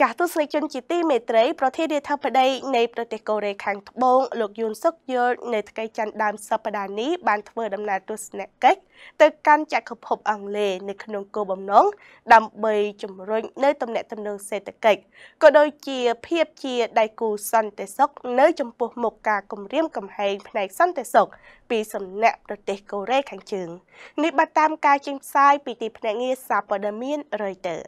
ចាស់ទស្សនិកជនជាទីមេត្រីប្រធានាធិបតីនៃប្រទេសកូរ៉េខាងត្បូងលោកយុនសុកយល់នៅថ្ងៃច័ន្ទដើមសប្តាហ៍នេះបានធ្វើដំណើរទស្សនកិច្ចទៅកាន់ចក្រភពអង់គ្លេសនៅក្នុងគោលបំណងដើម្បីជំរុញនៅទំនាក់ទំនងសេដ្ឋកិច្ចក៏ដូចជាភាពជាដៃគូសន្តិសុខនៅចំពោះមុខការគម្រាមកំហែងផ្នែកសន្តិសុខពីសំណាក់ប្រទេសកូរ៉េខាងជើងនេះបើតាមការចេញផ្សាយពីទីភ្នាក់ងារសារព័ត៌មាន Reuters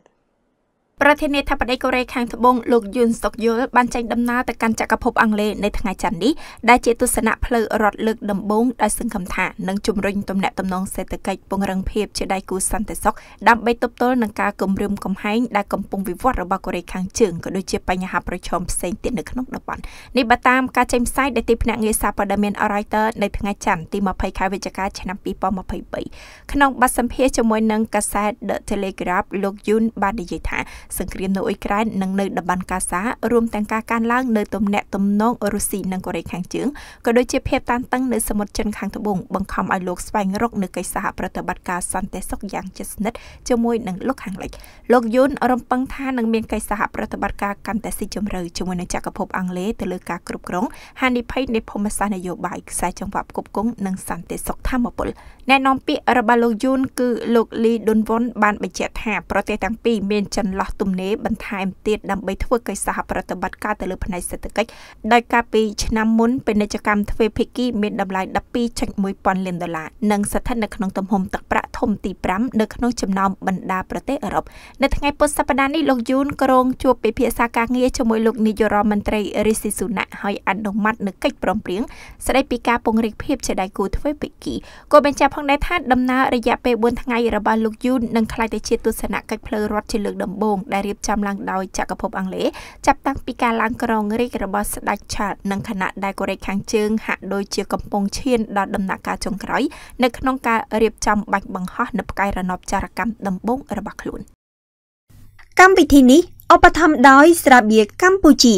ប្រធានាធិបតីកូរ៉េខាងត្បូងលោកយុនសុកយុលបានចេញដំណើរទៅកាន់ចក្រភព អង់គ្លេសនៅថ្ងៃច័ន្ទនេះដែលជាទស្សនៈផ្លូវរដ្ឋលើកដំបូងដោយសង្ឃឹមថានឹងជំរុញទំនាក់ទំនងសេដ្ឋកិច្ចពង្រឹងភាពជាដៃគូសន្តិសុខដើម្បីទប់ទល់នឹងការគំរាមកំហែងដែលកំពុងវិវត្តរបស់កូរ៉េខាងជើងក៏ដូចជាបញ្ហាប្រឈមផ្សេងទៀតនៅក្នុងតំបន់នេះបើតាមការចេញផ្សាយដែលទីភ្នាក់ងារសារព័ត៌មាន Reuters នៅថ្ងៃច័ន្ទទី20ខែវិច្ឆិកាឆ្នាំ2023ក្នុងបទសម្ភាសជាមួយនឹងកាសែត The Telegraph លោកយុនបាននិយាយថាសង្គ្រាមនៅអ៊ុយក្រែននិងនៅតំបន់កាហ្សារួមទាំងការកើនឡើងនៅទំនាក់ទំនងរុស្ស៊ីនិងកូរ៉េខាងជើងក៏ដូចជាភាពតានតឹងនៅសមុទ្រចិនខាងត្បូងបង្ខំឲ្យលោកស្វែងរកនៅកិច្ចសហប្រតិបត្តិការសន្តិសុខយ៉ាងជិតស្និទ្ធជាមួយនឹងលោកខាងលិចលោកយុនរំពឹងថានឹងមានកិច្ចសហប្រតិបត្តិការកាន់តែស៊ីជម្រៅជាមួយនឹងចក្រភពអង់គ្លេសទៅលើការគ្រប់គ្រង ហានិភ័យនៃភូមិសាស្ត្រនយោបាយខ្សែចង្វាក់ផ្គប់ផ្គង់និងសន្តិសុខធម្មពលអ្នកនាំពាក្យរបស់លោកយុនគឺលោកលីដុនវ៉ុនបានបញ្ជាក់ថាប្រទេសទាំងពីរមានចន្លោះទំនេរបន្ថែមទៀតដើម្បីធ្វើកិច្ចសហប្រតិបត្តិការទៅលើផ្នែកសេដ្ឋកិច្ចដោយកាលពីឆ្នាំមុនពាណិជ្ជកម្មទ្វេភាគីមានតម្លៃ12.1ពាន់លានដុល្លារនិងស្ថិតនៅក្នុងទំហំទឹកប្រាក់ធំទី5នៅក្នុងចំណោមបណ្ដាប្រទេសអឺរ៉ុបនៅថ្ងៃពុធសប្ដាហ៍នេះលោកយូនក្រុងជួបពិភាក្សាការងារជាមួយលោកនាយករដ្ឋមន្ត្រីរីស៊ីស៊ូណាក់ហើយអនុម័តនៅកិច្ចព្រមព្រៀងស្ដីពីការពង្រីកភាពជាដៃគូធ្វើពិគីក៏បញ្ជាក់ផងដែរថាដំណើររយៈពេល4ថ្ងៃរបស់លោកយូននឹងក្លាយទៅជាទស្សនកិច្ចផ្លូវរដ្ឋជាលើកដំបូងដែលរៀបចំឡើងដោយចក្រភពអង់គ្លេសចាប់តាំងពីការឡើងគ្រងរាជរបស់ស្ដេចឆាតនិងគណៈដែលកូរ៉េខាងជើងហាក់ដូចជាកំពុងឈានដល់ដំណាក់កាលចុងក្រោយ នៅក្នុងការរៀបចំបាច់បង្បង្ហោះនៅផ្កាយរណបចារកម្មដំបូងរបស់ខ្លួនកម្មវិធីនេះឧបត្ថម្ភដោយ ស្រាបៀកម្ពុជា